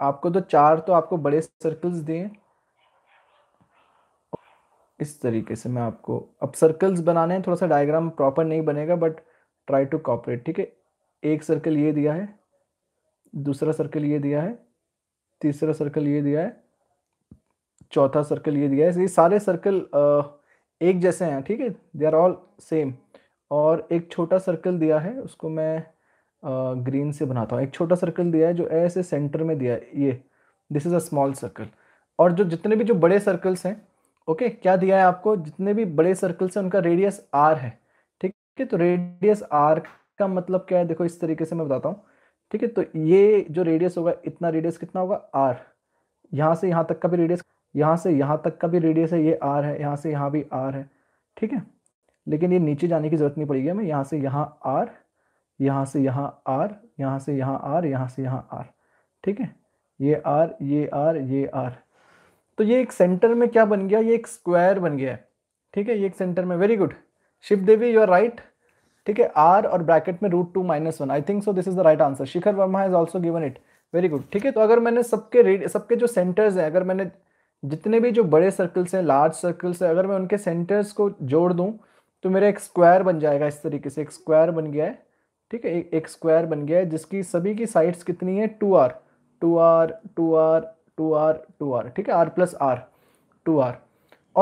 आपको तो चार तो आपको बड़े सर्कल्स दिए इस तरीके से मैं आपको अब सर्कल्स बनाने हैं थोड़ा सा डायग्राम प्रॉपर नहीं बनेगा बट ट्राई टू कॉपरेट ठीक है एक सर्कल ये दिया है दूसरा सर्कल ये दिया है तीसरा सर्कल ये दिया है चौथा सर्कल ये दिया है ये सारे सर्कल आ, एक जैसे हैं ठीक है दे आर ऑल सेम और एक छोटा सर्कल दिया है उसको मैं ग्रीन से बनाता हूँ एक छोटा सर्कल दिया है जो ऐसे सेंटर में दिया है ये this is a small circle और जो जितने भी जो बड़े सर्कल्स हैं ओके okay, क्या दिया है आपको जितने भी बड़े सर्कल्स हैं उनका रेडियस आर है ठीक है तो रेडियस आर का मतलब क्या है देखो इस तरीके से मैं बताता हूँ ठीक है तो ये जो रेडियस होगा इतना रेडियस कितना होगा आर यहाँ से यहाँ तक का भी रेडियस यहाँ से यहाँ तक का भी रेडियस है ये आर है यहाँ से यहाँ भी आर है ठीक है लेकिन ये नीचे जाने की ज़रूरत नहीं पड़ेगी हमें यहाँ से यहाँ आर यहाँ से यहाँ आर यहाँ से यहाँ आर यहाँ से यहाँ आर ठीक है ये आर ये आर ये आर तो ये एक सेंटर में क्या बन गया ये एक स्क्वायर बन गया है ठीक है ये एक सेंटर में very good Shiv Devi you are right ठीक है आर और ब्रैकेट में root two minus one I think so this is the right answer Shikhar Verma has also given it very good ठीक है तो अगर मैंने सबके रेड सबके जो सेंटर्स हैं अगर मैंने जितने भी जो बड़े सर्कल्स हैं लार्ज सर्कल्स हैं अगर मैं उनके सेंटर्स को जोड़ दूं तो मेरा एक स्क्वायर बन जाएगा इस तरीके से एक स्क्वायर बन गया है ठीक है एक स्क्वायर बन गया है जिसकी सभी की साइड्स कितनी है two r two r two r two r two r ठीक है r plus r two r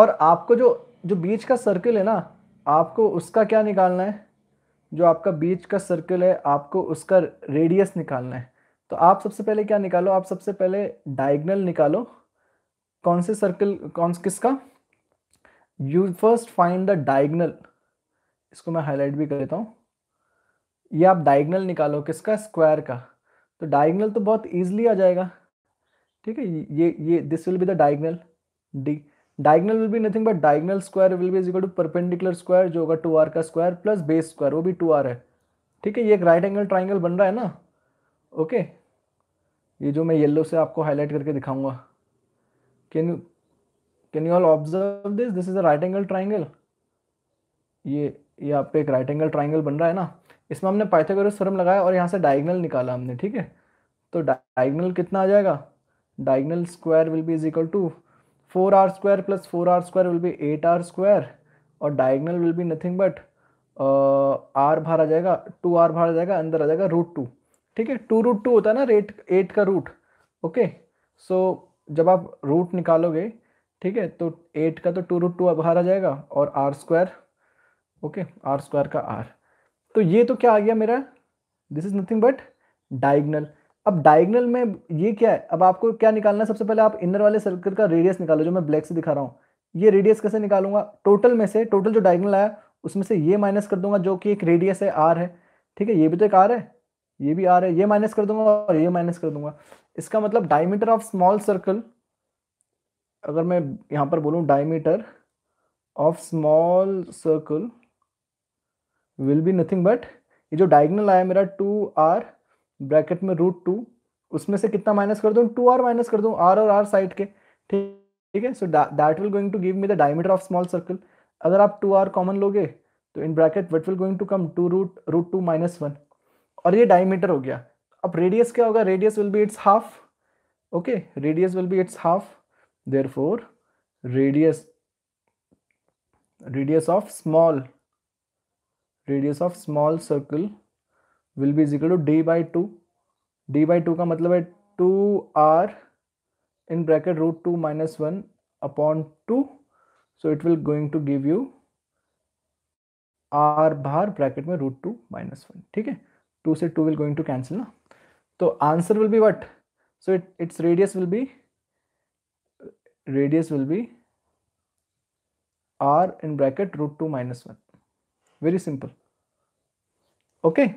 और आपको जो जो बीच का सर्कल है ना आपको उसका क्या निकालना है जो आपका बीच का सर्कल है आपको उसका रेडियस निकालना है तो आप सबसे पहले क्या निकालो आप सबसे पहले डायगनल निकालो कौन से सर्कल कौन किसका you first find the diagonal इसको मैं हाईलाइट भी कर देता हूँ ये आप डायगनल निकालो किसका स्क्वायर का तो डायगनल तो बहुत ईजिली आ जाएगा ठीक है ये ये this will be the diagonal d diagonal will be nothing but diagonal square will be equal to perpendicular square जो होगा टू आर का स्क्वायर प्लस बेस स्क्वायर वो भी टू आर है ठीक है ये एक राइट एंगल ट्राइंगल बन रहा है ना ओके ये जो मैं येलो से आपको हाईलाइट करके दिखाऊंगा can you can you all observe this this is a right angle triangle ये ये आप पे एक राइट एंगल ट्राइंगल बन रहा है ना इसमें हमने पाइथागोरस थ्योरम लगाया और यहाँ से डायगनल निकाला हमने ठीक है तो डायगनल कितना आ जाएगा diagonal square will be is equal to four r square plus four r square will be eight r square और diagonal will be nothing but r बाहर आ जाएगा टू आर बाहर आ जाएगा अंदर आ जाएगा रूट टू ठीक है टू रूट टू होता है ना रेट एट का रूट ओके सो जब आप रूट निकालोगे ठीक है तो एट का तो टू रूट टू बाहर आ जाएगा और r square okay r square का आर तो ये तो क्या आ गया मेरा this is nothing but diagonal अब डाइगनल में ये क्या है अब आपको क्या निकालना है सबसे पहले आप इनर वाले सर्कल का रेडियस निकालो जो मैं ब्लैक से दिखा रहा हूँ ये रेडियस कैसे निकालूंगा टोटल में से टोटल जो डायगनल आया उसमें से ये माइनस कर दूंगा जो कि एक रेडियस है आर है ठीक है ये भी तो एक आर है ये भी आ रहा है ये माइनस कर दूंगा और ये माइनस कर दूंगा इसका मतलब डायमीटर ऑफ स्मॉल सर्कल अगर मैं यहां पर बोलूँ diameter of small circle will be nothing but ये जो डायगनल आया मेरा टू आर ब्रैकेट में रूट टू उसमें से कितना माइनस कर दूं टू आर माइनस कर दूं आर और आर साइड के ठीक ठीक है so that will going to give me the diameter of small circle अगर आप टू आर कॉमन लोगे तो in bracket what will going to come to root root two minus one और ये डायमीटर हो गया अब रेडियस क्या होगा radius will be its half okay radius will be its half therefore radius radius of small radius of small circle will be equal to d by two d by two का मतलब है two r in bracket root two minus one upon two so it will going to give you r बाहर bracket में root two minus one ठीक है 2 से 2 will going to cancel na so answer will be what so it, its radius will be radius will be r in bracket root 2 minus 1 very simple okay